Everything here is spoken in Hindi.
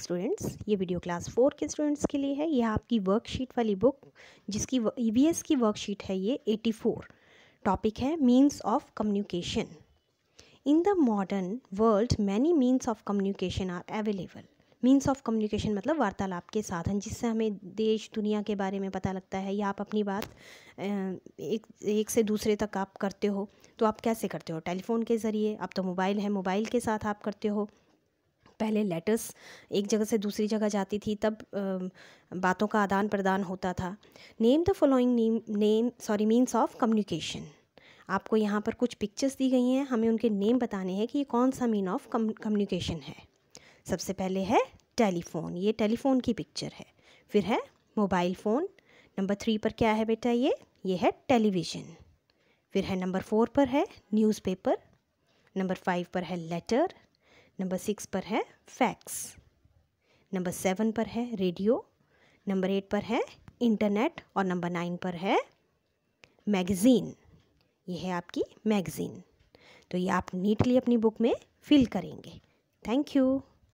स्टूडेंट्स ये वीडियो क्लास फोर के स्टूडेंट्स के लिए है यह आपकी वर्कशीट वाली बुक जिसकी ई की वर्कशीट है ये एटी फोर टॉपिक है means of communication in the modern world many means of communication are available means of communication मतलब वार्तालाप के साधन जिससे हमें देश दुनिया के बारे में पता लगता है या आप अपनी बात एक एक से दूसरे तक आप करते हो तो आप कैसे करते हो टेलीफोन के ज़रिए अब तो मोबाइल है मोबाइल के साथ आप करते हो पहले लेटर्स एक जगह से दूसरी जगह जाती थी तब बातों का आदान प्रदान होता था name the following name name sorry means of communication आपको यहाँ पर कुछ पिक्चर्स दी गई हैं हमें उनके नेम बताने हैं कि ये कौन सा मीन ऑफ कम्युनिकेशन है सबसे पहले है टेलीफोन ये टेलीफोन की पिक्चर है फिर है मोबाइल फ़ोन नंबर थ्री पर क्या है बेटा ये ये है टेलीविज़न फिर है नंबर फोर पर है न्यूज़पेपर नंबर फाइव पर है लेटर नंबर सिक्स पर है फैक्स नंबर सेवन पर है रेडियो नंबर एट पर है इंटरनेट और नंबर नाइन पर है मैगज़ीन ये है आपकी मैगज़ीन तो ये आप नीटली अपनी बुक में फिल करेंगे थैंक यू